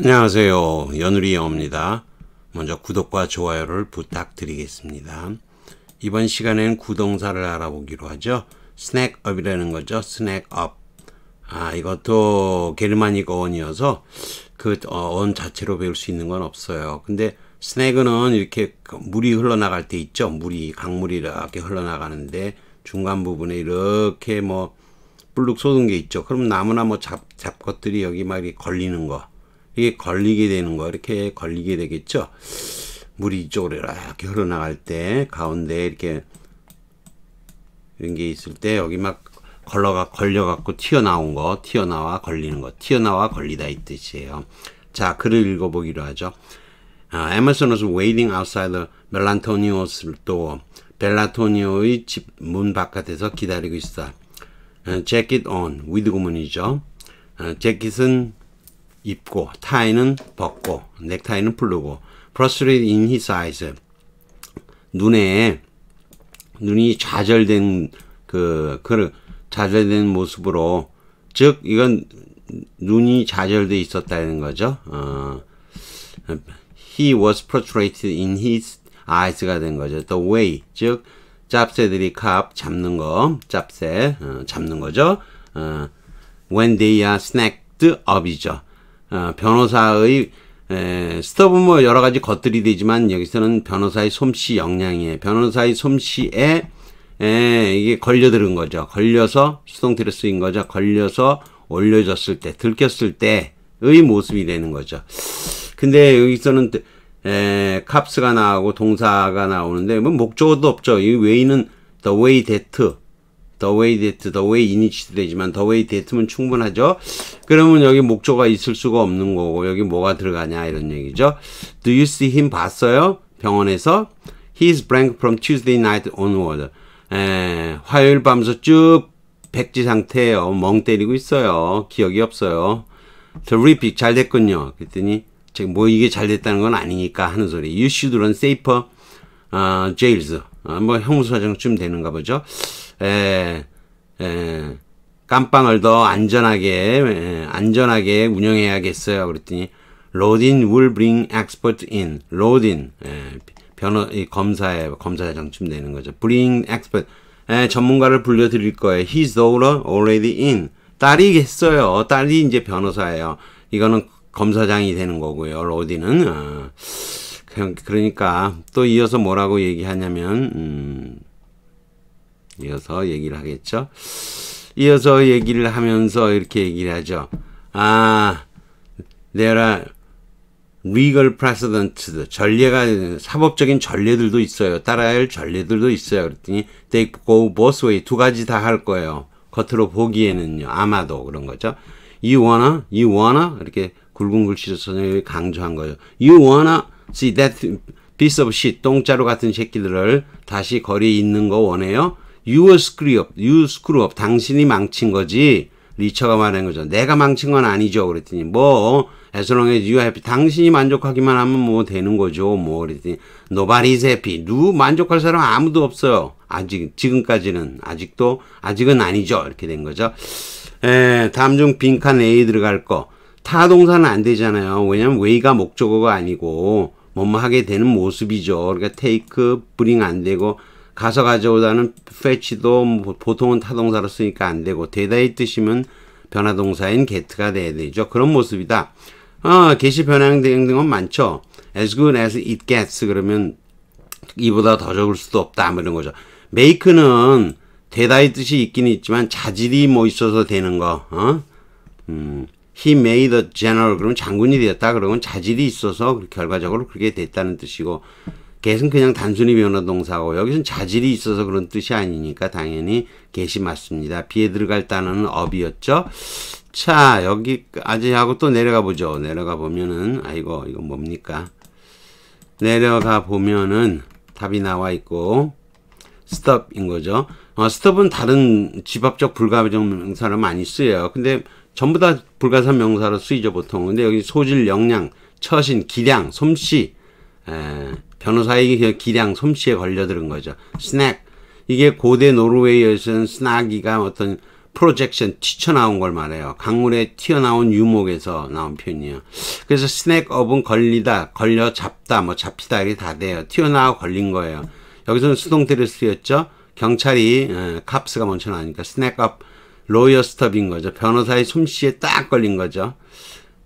안녕하세요. 연우리영입니다. 먼저 구독과 좋아요를 부탁드리겠습니다. 이번 시간엔 구동사를 알아보기로 하죠. 스낵업이라는 거죠. 스낵업. 아, 이것도 게르마니거 원이어서 그원 어, 자체로 배울 수 있는 건 없어요. 근데 스낵은 이렇게 물이 흘러나갈 때 있죠. 물이, 강물이 이렇게 흘러나가는데 중간 부분에 이렇게 뭐불룩 쏟은 게 있죠. 그럼 나무나 뭐 잡, 잡것들이 여기 막 걸리는 거. 이게 걸리게 되는 거 이렇게 걸리게 되겠죠. 물이 이쪽으로 이렇게 흘러나갈 때 가운데 이렇게 이런 게 있을 때 여기 막 걸러가 걸려갖고 튀어나온 거 튀어나와 걸리는 거 튀어나와 걸리다 이 뜻이에요. 자 글을 읽어보기로 하죠. 아, 에머슨 was waiting outside the 멜란토니오스 또 벨라토니오의 집 문 바깥에서 기다리고 있다. 재킷 어, on with 구문이죠. 재킷은 어, 입고 타이는 벗고 넥타이는 풀르고 prostrate in his eyes 눈에 눈이 좌절된 그, 그 좌절된 모습으로 즉 이건 눈이 좌절돼 있었다는 거죠. 어, he was prostrated in his eyes가 된 거죠. The way 즉 짭새들이 갑 잡는 거 짭새 어, 잡는 거죠. 어, when they are snacked up이죠. 어, 변호사의 에, 스톱은 뭐 여러 가지 것들이 되지만 여기서는 변호사의 솜씨 역량이에요. 변호사의 솜씨에 에, 이게 걸려들은 거죠. 걸려서 수동테로스인 거죠. 걸려서 올려졌을 때, 들켰을 때의 모습이 되는 거죠. 근데 여기서는 에, 캅스가 나오고 동사가 나오는데 뭐 목적어도 없죠. 이 웨이는 the way that the way that, the way init이 되지만 the way that면 충분하죠. 그러면 여기 목조가 있을 수가 없는 거고 여기 뭐가 들어가냐 이런 얘기죠. Do you see him 봤어요? 병원에서 He is blank from Tuesday night onward. 에, 화요일 밤서 쭉 백지 상태예요. 멍 때리고 있어요. 기억이 없어요. Terrific 잘 됐군요. 그랬더니 뭐 이게 잘 됐다는 건 아니니까 하는 소리. You should run safer uh, jails. 어, 뭐 형사정쯤 되는가 보죠. 에, 에, 깜빵을 더 안전하게 에, 안전하게 운영해야겠어요. 그랬더니 로딘 will bring expert in. 로딘 예, 변호 이 검사의 검사장쯤 되는 거죠. bring expert 예, 전문가를 불러드릴 거예요. His a l r e a d y in. 딸이겠어요. 딸이 이제 변호사예요. 이거는 검사장이 되는 거고요. 로딘은. 아. 그러니까 또 이어서 뭐라고 얘기하냐면 음, 이어서 얘기를 하겠죠. 이어서 얘기를 하면서 이렇게 얘기를 하죠. 아, there are legal precedents. 전례가, 사법적인 전례들도 있어요. 따라야 할 전례들도 있어요. 그랬더니, they go both way. 두 가지 다 할 거예요. 겉으로 보기에는요. 아마도 그런 거죠. You wanna, you wanna? 이렇게 굵은 글씨로 강조한 거예요. You wanna See that piece of shit 똥자루 같은 새끼들을 다시 거리에 있는 거 원해요? You were screw up. You screw up. 당신이 망친 거지. 리처가 말한 거죠. 내가 망친 건 아니죠. 그랬더니 뭐 as long as you happy. 당신이 만족하기만 하면 뭐 되는 거죠. 뭐 그랬더니 nobody's happy. 누 만족할 사람 아무도 없어요. 아직 지금까지는 아직도 아직은 아니죠. 이렇게 된 거죠. 에, 다음 중 빈칸 A 들어갈 거. 타동사는 안 되잖아요. 왜냐면 way가 목적어가 아니고 뭐뭐 하게 되는 모습이죠. 그러니까 take, bring 안 되고 가서 가져오다는 fetch도 뭐 보통은 타동사로 쓰니까 안 되고 대다의 뜻이면 변화동사인 get가 돼야 되죠. 그런 모습이다. 어, 게시 변형 등은 많죠. as good as it gets 그러면 이보다 더 적을 수도 없다. 뭐 이런 거죠. make는 대다의 뜻이 있긴 있지만 자질이 뭐 있어서 되는 거. 어? 음. he made a general 그러면 장군이 되었다 그러면 자질이 있어서 결과적으로 그렇게 됐다는 뜻이고 개 e 그냥 단순히 변호 동사고 여기서는 자질이 있어서 그런 뜻이 아니니까 당연히 개 e t 맞습니다. 비에 들어갈 단어는 업이었죠. 자여기아지 하고 또 내려가 보죠. 내려가 보면은 아이고 이건 뭡니까? 내려가 보면은 답이 나와 있고 stop인 거죠. 어, 스톱은 다른 집합적 불가정 명사로 많이 쓰여요. 근데 전부 다 불가사 명사로 쓰이죠 보통. 근데 여기 소질, 역량, 처신, 기량, 솜씨 에, 변호사의 기량, 솜씨에 걸려들은 거죠. 스낵 이게 고대 노르웨이에서는 스나기가 어떤 프로젝션 튀쳐나온 걸 말해요. 강물에 튀어나온 유목에서 나온 표현이에요. 그래서 스낵업은 걸리다, 걸려 잡다, 뭐 잡히다 이게 다 돼요. 튀어나와 걸린 거예요. 여기서는 수동태를 쓰였죠. 경찰이 에, 예, 캅스가 먼저 나니까 스낵업 로이어스터인 거죠. 변호사의 솜씨에 딱 걸린 거죠.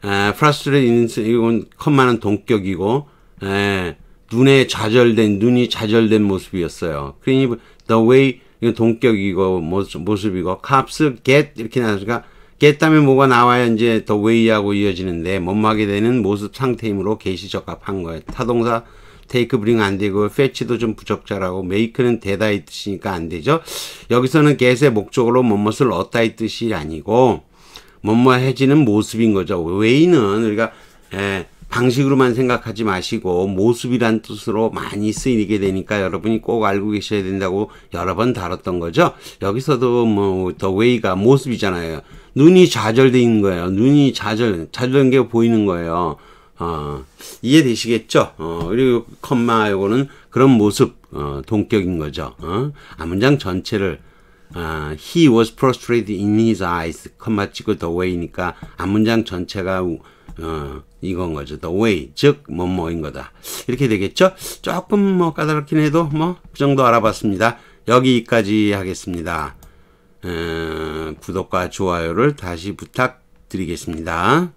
프라스트레 예, 인스 이건 컴만한 동격이고 에, 예, 눈에 좌절된 눈이 좌절된 모습이었어요. 그러니 the way 이건 동격이고 모습, 이고 캅스 get 이렇게 나니까 get 다음 뭐가 나와야 이제 the way하고 이어지는데 못막게 되는 모습 상태이므로 개시 적합한 거예요. 타동사 테이크 브링 안 되고 패치도 좀 부적절하고 메이크는 대다이 뜻이니까 안 되죠. 여기서는 g e 의 목적으로 뭐뭇을 얻다 이 뜻이 아니고 뭐뭐 해지는 모습인 거죠. 웨이는 우리가 에, 예, 방식으로만 생각하지 마시고 모습이란 뜻으로 많이 쓰이게 되니까 여러분이 꼭 알고 계셔야 된다고 여러 번 다뤘던 거죠. 여기서도 뭐 더 웨이가 모습이잖아요. 눈이 좌절돼 있는 거예요. 눈이 좌절, 좌절된 게 보이는 거예요. 어, 이해되시겠죠? 어, 그리고 컴마 요거는 그런 모습 어, 동격인 거죠. 어? 아, 문장 전체를 아, he was prostrated in his eyes. 컴마 찍고 the way니까 앞문장 아, 전체가 어, 이건 거죠. the way 즉 뭐뭐인 거다. 이렇게 되겠죠? 조금 뭐 까다롭긴 해도 뭐 그 정도 알아봤습니다. 여기까지 하겠습니다. 에, 구독과 좋아요를 다시 부탁드리겠습니다.